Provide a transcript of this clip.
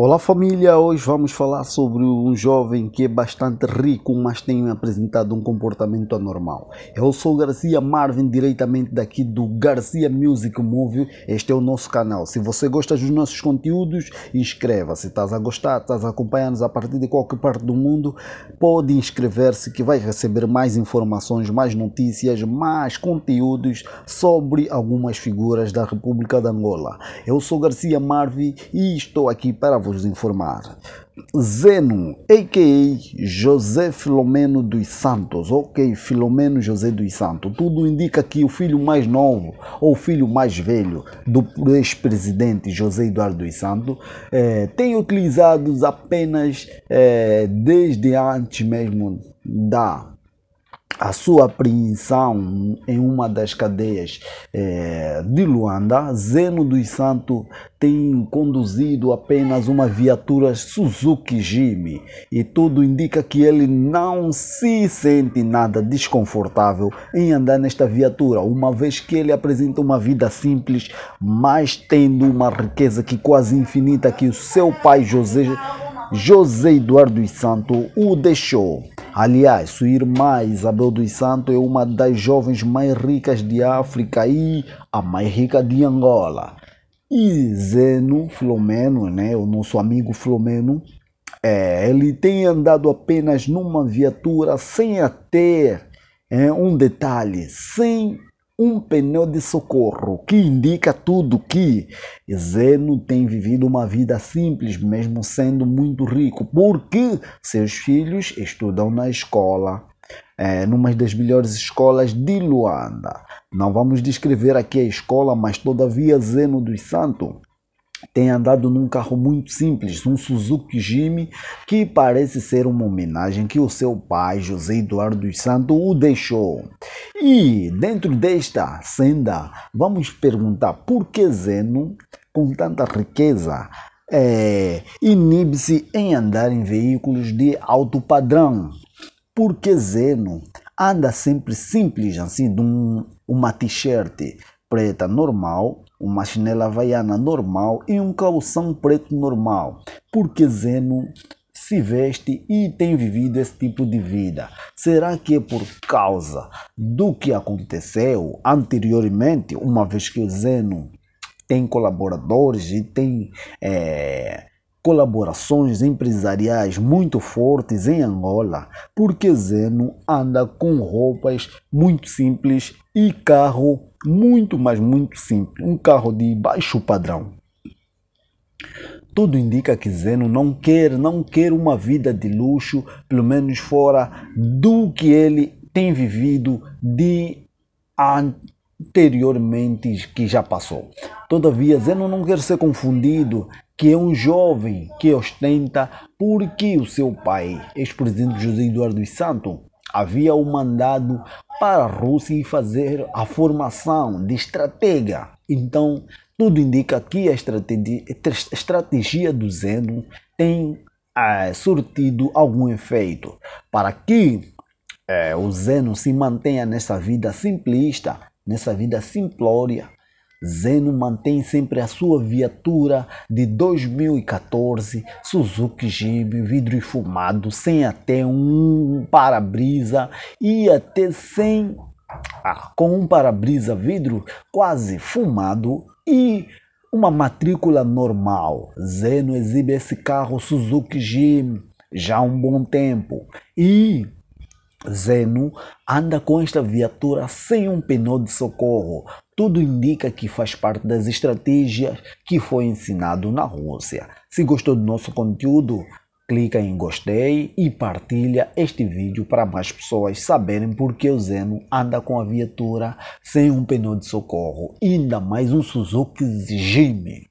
Olá família, hoje vamos falar sobre um jovem que é bastante rico, mas tem apresentado um comportamento anormal. Eu sou Garcia Marvin, diretamente daqui do Garcia Music Movie. Este é o nosso canal. Se você gosta dos nossos conteúdos, inscreva-se. Estás a gostar, estás a acompanhar-nos a partir de qualquer parte do mundo, pode inscrever-se que vai receber mais informações, mais notícias, mais conteúdos sobre algumas figuras da República de Angola. Eu sou Garcia Marvin e estou aqui para vos informar. Zeno, a.k.a. José Filomeno dos Santos, ok, Filomeno José dos Santos, tudo indica que o filho mais novo ou o filho mais velho do ex-presidente José Eduardo dos Santos é tem utilizado apenas eh, desde antes mesmo da a sua apreensão em uma das cadeias eh, de Luanda, Zeno dos Santos tem conduzido apenas uma viatura Suzuki Jimmy e tudo indica que ele não se sente nada desconfortável em andar nesta viatura, uma vez que ele apresenta uma vida simples, mas tendo uma riqueza que quase infinita que o seu pai José, José Eduardo dos Santos o deixou. Aliás, sua irmã Isabel dos Santos é uma das jovens mais ricas de África e a mais rica de Angola. E Zeno Flomeno, né, o nosso amigo Flomeno, é, ele tem andado apenas numa viatura sem a ter é, um detalhe, sem um pneu de socorro, que indica tudo que Zeno tem vivido uma vida simples, mesmo sendo muito rico, porque seus filhos estudam na escola, é, numa das melhores escolas de Luanda. Não vamos descrever aqui a escola, mas todavia Zeno dos Santos tem andado num carro muito simples, um Suzuki Jimmy, que parece ser uma homenagem que o seu pai, José Eduardo dos Santos, o deixou. E dentro desta senda, vamos perguntar por que Zeno, com tanta riqueza, é, inibe-se em andar em veículos de alto padrão. Por que Zeno anda sempre simples, assim, de uma t-shirt, preta normal, uma chinela havaiana normal e um calção preto normal. Porque Zeno se veste e tem vivido esse tipo de vida? Será que é por causa do que aconteceu anteriormente, uma vez que o Zeno tem colaboradores e tem é, colaborações empresariais muito fortes em Angola, porque Zeno anda com roupas muito simples e carro muito, mas muito simples, um carro de baixo padrão. Tudo indica que Zeno não quer, não quer uma vida de luxo, pelo menos fora do que ele tem vivido de anteriormente que já passou. Todavia, Zeno não quer ser confundido que é um jovem que ostenta porque o seu pai, ex-presidente José Eduardo dos Santos, havia o mandado para a Rússia e fazer a formação de estratega. Então, tudo indica que a estratégia, a estratégia do Zeno tem é, surtido algum efeito para que é, o Zeno se mantenha nessa vida simplista nessa vida simplória. Zeno mantém sempre a sua viatura de 2014 Suzuki Jeep vidro fumado, sem até um para-brisa e até sem ah, com um para-brisa vidro quase fumado e uma matrícula normal. Zeno exibe esse carro Suzuki Jeep já há um bom tempo e Zeno anda com esta viatura sem um pneu de socorro. Tudo indica que faz parte das estratégias que foi ensinado na Rússia. Se gostou do nosso conteúdo, clica em gostei e partilha este vídeo para mais pessoas saberem que o Zeno anda com a viatura sem um pneu de socorro, ainda mais um Suzuki Jimny.